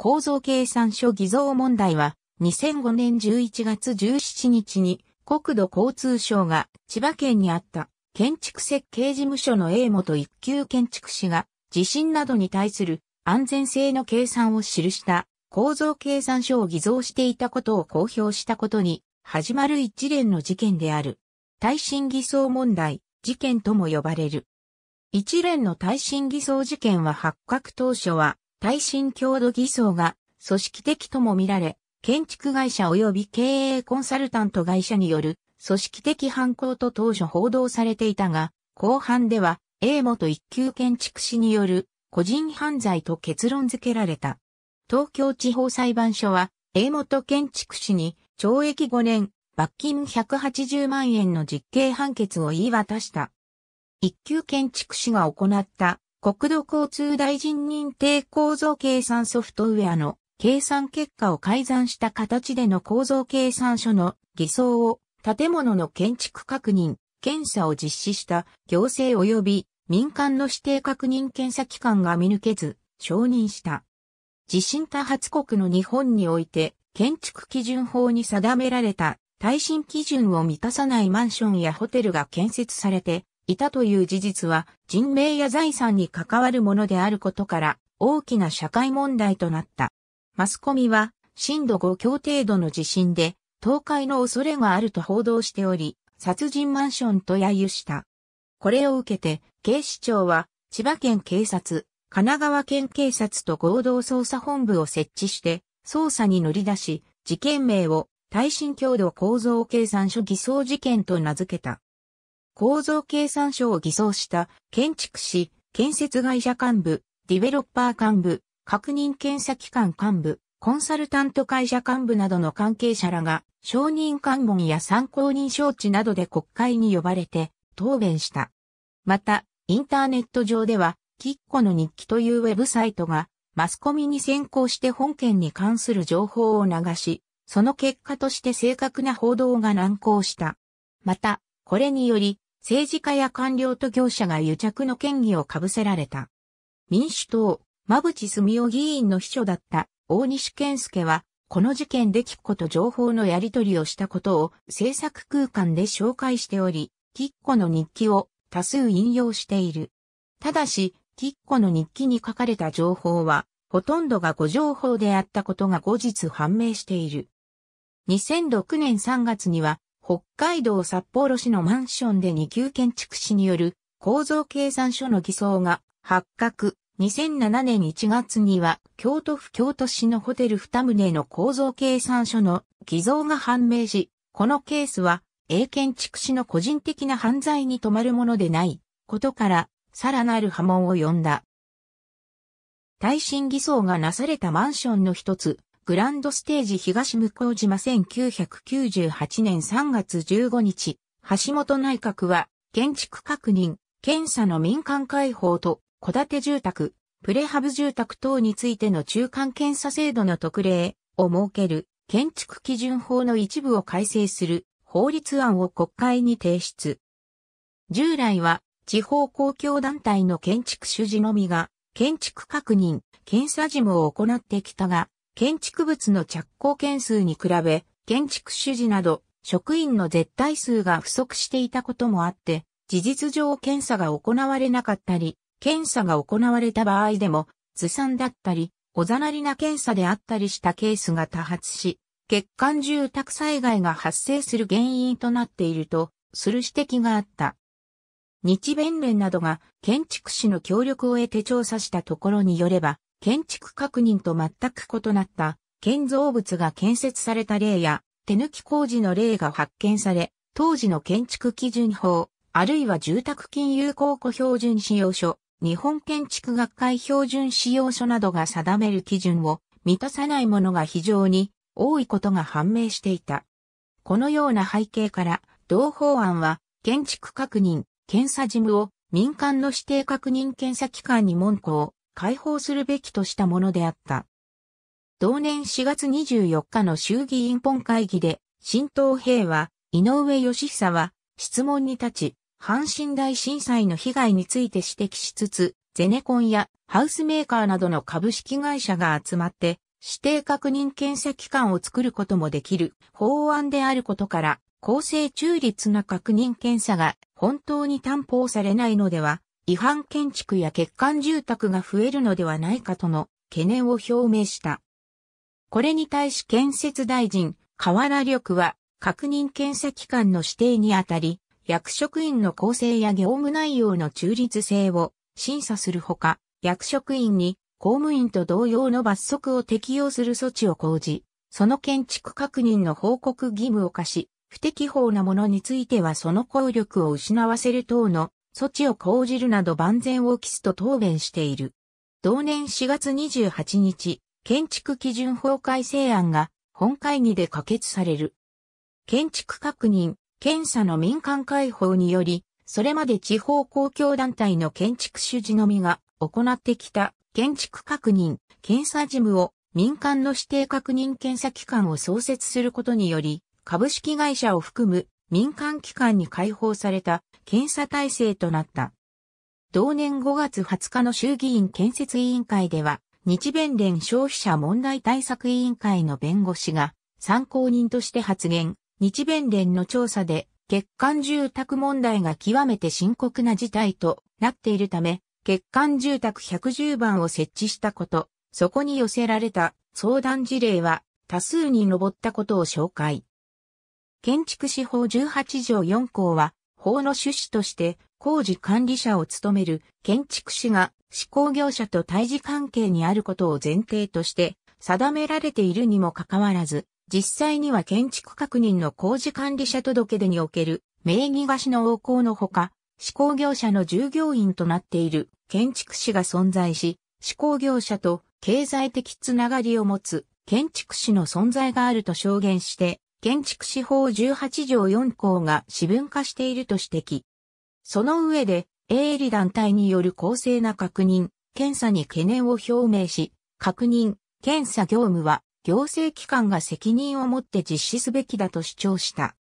構造計算書偽造問題は、2005年11月17日に国土交通省が千葉県にあった建築設計事務所の A 元一級建築士が地震などに対する安全性の計算を記した構造計算書を偽造していたことを公表したことに始まる一連の事件である。耐震偽装問題、事件とも呼ばれる。一連の耐震偽装事件は発覚当初は耐震強度偽装が組織的とも見られ、建築会社及び経営コンサルタント会社による組織的犯行と当初報道されていたが、後半では、A 元一級建築士による個人犯罪と結論付けられた。東京地方裁判所は、A 元建築士に懲役5年、罰金180万円の実刑判決を言い渡した。一級建築士が行った国土交通大臣認定構造計算ソフトウェアの計算結果を改ざんした形での構造計算書の偽装を建物の建築確認、検査を実施した行政及び民間の指定確認検査機関が見抜けず承認した。地震多発国の日本において建築基準法に定められた耐震基準を満たさないマンションやホテルが建設されていたという事実は人命や財産に関わるものであることから大きな社会問題となった。マスコミは震度5強程度の地震で倒壊の恐れがあると報道しており、殺人マンションと揶揄した。これを受けて警視庁は千葉県警察、神奈川県警察と合同捜査本部を設置して捜査に乗り出し、事件名を耐震強度構造計算書偽装事件と名付けた。構造計算書を偽装した建築士、建設会社幹部、ディベロッパー幹部、確認検査機関幹部、コンサルタント会社幹部などの関係者らが、承認官門や参考人招致などで国会に呼ばれて、答弁した。また、インターネット上では、キッコの日記というウェブサイトが、マスコミに先行して本件に関する情報を流し、その結果として正確な報道が難航した。また、これにより、政治家や官僚と業者が癒着の権威をかぶせられた。民主党、馬淵澄夫議員の秘書だった大西健介は、この事件でキッコと情報のやり取りをしたことを制作空間で紹介しており、キッコの日記を多数引用している。ただし、キッコの日記に書かれた情報は、ほとんどが誤情報であったことが後日判明している。2006年3月には、北海道札幌市のマンションで2級建築士による構造計算書の偽装が発覚。2007年1月には京都府京都市のホテル2棟の構造計算書の偽造が判明し、このケースは A 建築士の個人的な犯罪に止まるものでないことから、さらなる波紋を呼んだ。耐震偽装がなされたマンションの一つ、グランドステージ東向島1998年3月15日、橋本内閣は、建築確認、検査の民間開放と、戸建て住宅、プレハブ住宅等についての中間検査制度の特例を設ける建築基準法の一部を改正する法律案を国会に提出。従来は地方公共団体の建築主事のみが建築確認、検査事務を行ってきたが、建築物の着工件数に比べ、建築主事など、職員の絶対数が不足していたこともあって、事実上検査が行われなかったり、検査が行われた場合でも、ずさんだったり、おざなりな検査であったりしたケースが多発し、欠陥住宅災害が発生する原因となっていると、する指摘があった。日弁連などが建築士の協力を得て調査したところによれば、建築確認と全く異なった建造物が建設された例や手抜き工事の例が発見され、当時の建築基準法、あるいは住宅金融公庫標準使用書、日本建築学会標準使用書などが定める基準を満たさないものが非常に多いことが判明していた。このような背景から、同法案は建築確認、検査事務を民間の指定確認検査機関に門戸を解放するべきとしたものであった。同年4月24日の衆議院本会議で、新党平は、井上義久は、質問に立ち、阪神大震災の被害について指摘しつつ、ゼネコンやハウスメーカーなどの株式会社が集まって、指定確認検査機関を作ることもできる法案であることから、公正中立な確認検査が本当に担保されないのでは違反建築や欠陥住宅が増えるのではないかとの懸念を表明した。これに対し建設大臣、河原力は、確認検査機関の指定にあたり、役職員の構成や業務内容の中立性を審査するほか、役職員に公務員と同様の罰則を適用する措置を講じ、その建築確認の報告義務を課し、不適法なものについてはその効力を失わせる等の措置を講じるなど万全を期すと答弁している。同年4月28日、建築基準法改正案が本会議で可決される。建築確認、検査の民間開放により、それまで地方公共団体の建築主事のみが行ってきた建築確認、検査事務を民間の指定確認検査機関を創設することにより、株式会社を含む民間機関に解放された検査体制となった。同年5月20日の衆議院建設委員会では、日弁連消費者問題対策委員会の弁護士が参考人として発言、日弁連の調査で欠陥住宅問題が極めて深刻な事態となっているため、欠陥住宅110番を設置したこと、そこに寄せられた相談事例は多数に上ったことを紹介。建築士法18条4項は、法の趣旨として、工事管理者を務める建築士が施工業者と対峙関係にあることを前提として、定められているにもかかわらず、実際には建築確認の工事管理者届出における名義貸しの横行のほか、施工業者の従業員となっている建築士が存在し、施工業者と経済的つながりを持つ建築士の存在があると証言して、建築司法18条4項が私文化していると指摘。その上で、営利団体による公正な確認、検査に懸念を表明し、確認、検査業務は行政機関が責任を持って実施すべきだと主張した。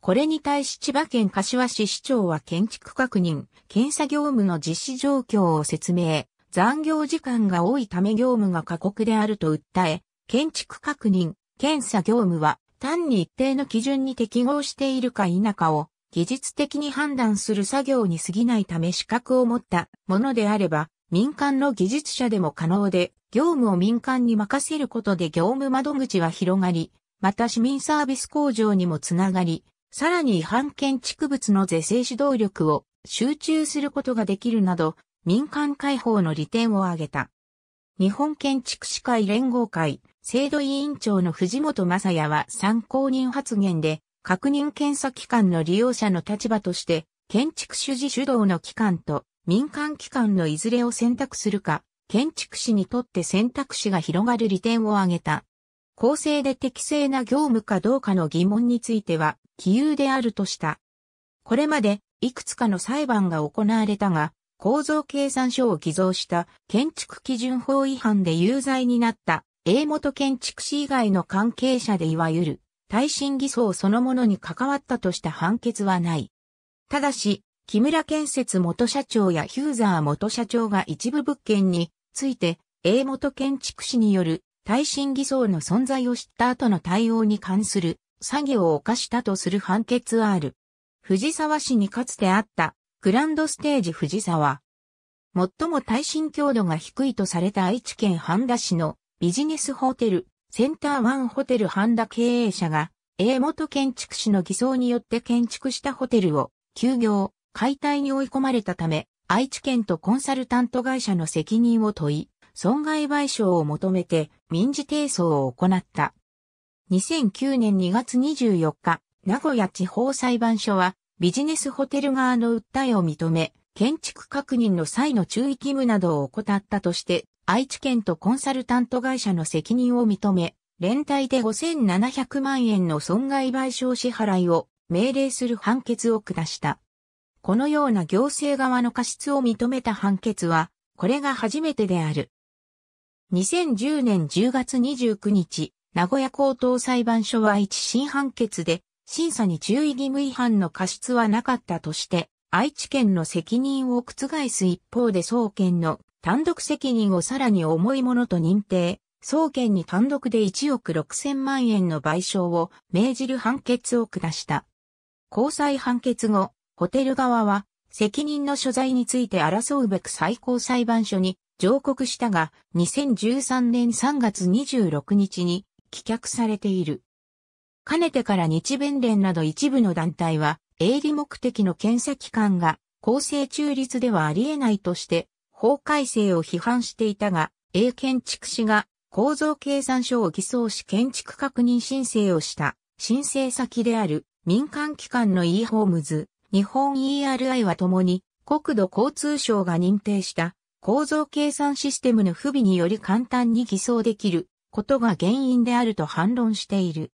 これに対し千葉県柏市市長は建築確認、検査業務の実施状況を説明、残業時間が多いため業務が過酷であると訴え、建築確認、検査業務は単に一定の基準に適合しているか否かを技術的に判断する作業に過ぎないため資格を持ったものであれば民間の技術者でも可能で業務を民間に任せることで業務窓口は広がり、また市民サービス向上にもつながり、さらに違反建築物の是正指導力を集中することができるなど、民間開放の利点を挙げた。日本建築士会連合会、制度委員長の藤本正也は参考人発言で、確認検査機関の利用者の立場として、建築主事主導の機関と民間機関のいずれを選択するか、建築士にとって選択肢が広がる利点を挙げた。公正で適正な業務かどうかの疑問については、起由であるとした。これまで、いくつかの裁判が行われたが、構造計算書を偽造した建築基準法違反で有罪になった英元建築士以外の関係者でいわゆる耐震偽装そのものに関わったとした判決はない。ただし、木村建設元社長やヒューザー元社長が一部物件について、英元建築士による耐震偽装の存在を知った後の対応に関する作業を犯したとする判決はある。藤沢市にかつてあったグランドステージ藤沢。最も耐震強度が低いとされた愛知県半田市のビジネスホテル、センターワンホテル半田経営者が、A 元建築士の偽装によって建築したホテルを、休業、解体に追い込まれたため、愛知県とコンサルタント会社の責任を問い、損害賠償を求めて民事提訴を行った。2009年2月24日、名古屋地方裁判所はビジネスホテル側の訴えを認め、建築確認の際の注意義務などを怠ったとして愛知県とコンサルタント会社の責任を認め、連帯で5700万円の損害賠償支払いを命令する判決を下した。このような行政側の過失を認めた判決は、これが初めてである。2010年10月29日、名古屋高等裁判所は一審判決で、審査に注意義務違反の過失はなかったとして、愛知県の責任を覆す一方で総県の単独責任をさらに重いものと認定、総研に単独で1億6000万円の賠償を命じる判決を下した。交際判決後、ホテル側は責任の所在について争うべく最高裁判所に上告したが、2013年3月26日に棄却されている。かねてから日弁連など一部の団体は、営利目的の検査機関が公正中立ではありえないとして、法改正を批判していたが、A 建築士が構造計算書を偽装し建築確認申請をした申請先である民間機関の e ホームズ、日本 ERI は共に国土交通省が認定した構造計算システムの不備により簡単に偽装できることが原因であると反論している。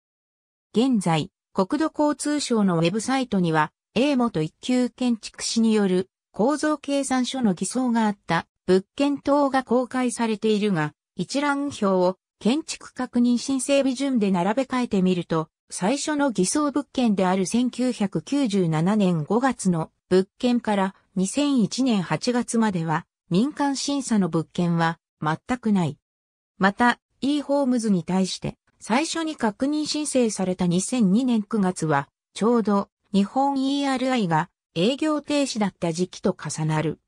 現在、国土交通省のウェブサイトには、A 元一級建築士による構造計算書の偽装があった物件等が公開されているが、一覧表を建築確認申請日順で並べ替えてみると、最初の偽装物件である1997年5月の物件から2001年8月までは民間審査の物件は全くない。また、e ホームズに対して最初に確認申請された2002年9月はちょうど日本 ERI が営業停止だった時期と重なる。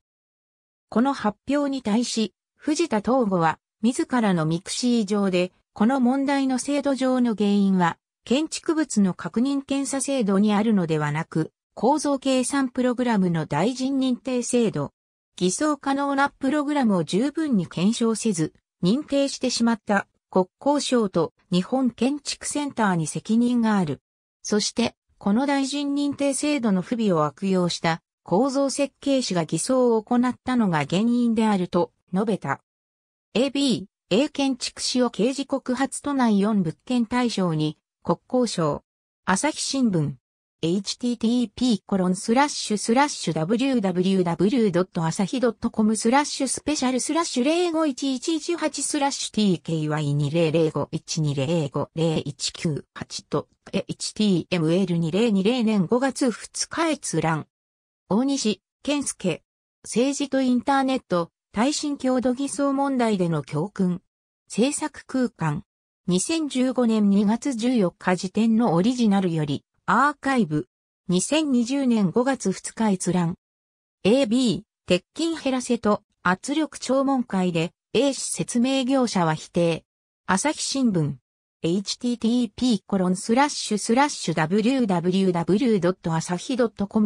この発表に対し、藤田東吾は、自らのミクシー上で、この問題の制度上の原因は、建築物の確認検査制度にあるのではなく、構造計算プログラムの大臣認定制度、偽装可能なプログラムを十分に検証せず、認定してしまった国交省と日本建築センターに責任がある。そして、この大臣認定制度の不備を悪用した構造設計士が偽装を行ったのが原因であると述べた。AB、A 建築士を刑事告発都内4物件対象に国交省、朝日新聞、http://www.asahi.com スラッシュスペシャルスラッシュ051118スラッシュ tky200512050198 と html2020 年5月2日閲覧。大西健介。政治とインターネット、耐震強度偽装問題での教訓。制作空間。2015年2月14日時点のオリジナルより。アーカイブ。2020年5月2日閲覧。AB、鉄筋減らせと圧力聴聞会で A 氏説明業者は否定。朝日新聞。http://www.asahi.com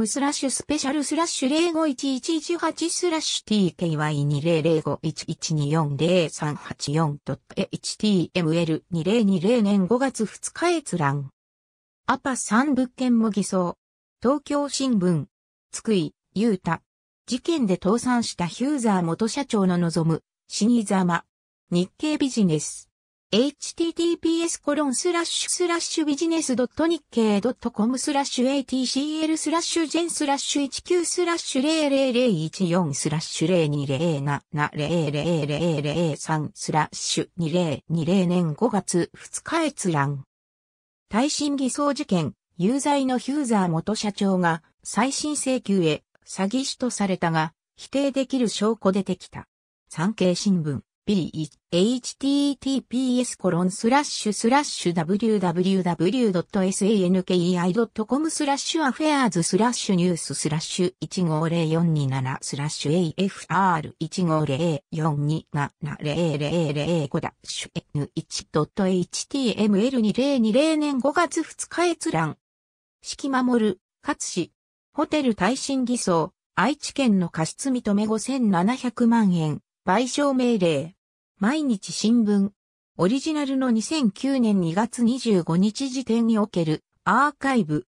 スラッシュスペシャルスラッシュ051118スラッシュ tky200511240384.html2020 年5月2日閲覧。アパ3物件も偽装。東京新聞。津久井、うた。事件で倒産したヒューザー元社長の望む、死にざま。日経ビジネス。https コロンスラッシュスラッシュビジネスドット日経ドットコムスラッシュ atcl スラッシュジェンスラッシュ19スラッシュ00014スラッシュ0207000003スラッシュ2020年5月2日閲覧。耐震偽装事件、有罪のヒューザー元社長が再審請求へ詐欺師とされたが、否定できる証拠でできた。産経新聞。https コロンスラッシュスラッシュ www.sankei.com スラッシュアフェアーズスラッシュニューススラッシュ15042スラッシュ a f r 1 5 0 4 2 7 0 0 0 5ダッシュ N1.html2020 年5月2日閲覧。四季守、勝氏、ホテル耐震偽装、愛知県の過失認め5700万円。賠償命令。毎日新聞。オリジナルの2009年2月25日時点におけるアーカイブ。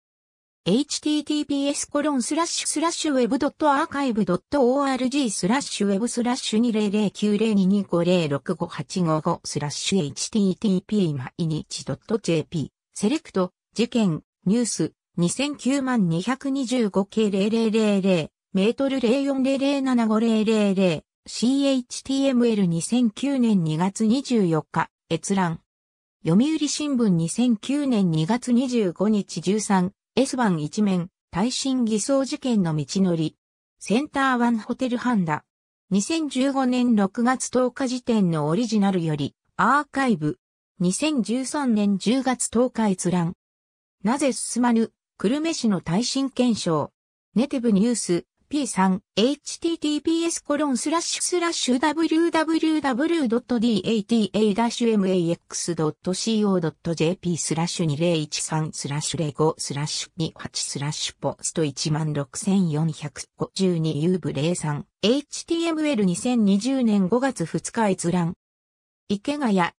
https コロンスラッシュスラッシュウェブドットアーカイブドット org スラッシュウェブスラッシュ2009022506585スラッシュ http 毎日ドット jp セレクト事件ニュース2009 225系0000メートル04007500 CHTML2009 年2月24日、閲覧。読売新聞2009年2月25日 13S 版一面、耐震偽装事件の道のり。センターワンホテルハンダ。2015年6月10日時点のオリジナルより、アーカイブ。2013年10月10日閲覧。なぜ進まぬ、久留米市の耐震検証。ネテブニュース、P. https コロンスラッシュスラッシュ www.data-max.co.jp スラッシュ2013スラッシュ05スラッシュ28スラッシュポスト 16452U ブレイ3 HTML2020 年5月2日閲覧池谷和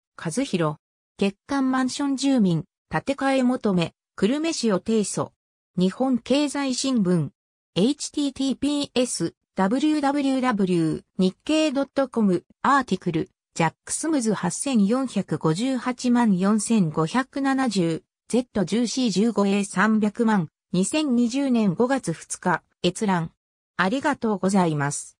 弘月間マンション住民建て替え求め久留米市を提訴日本経済新聞 https w w w 日経 c o m アーティクルジャックスムズ8458万4 5 7 0 z 1 0 c 1 5 a 3 0 0万2020年5月2日閲覧ありがとうございます。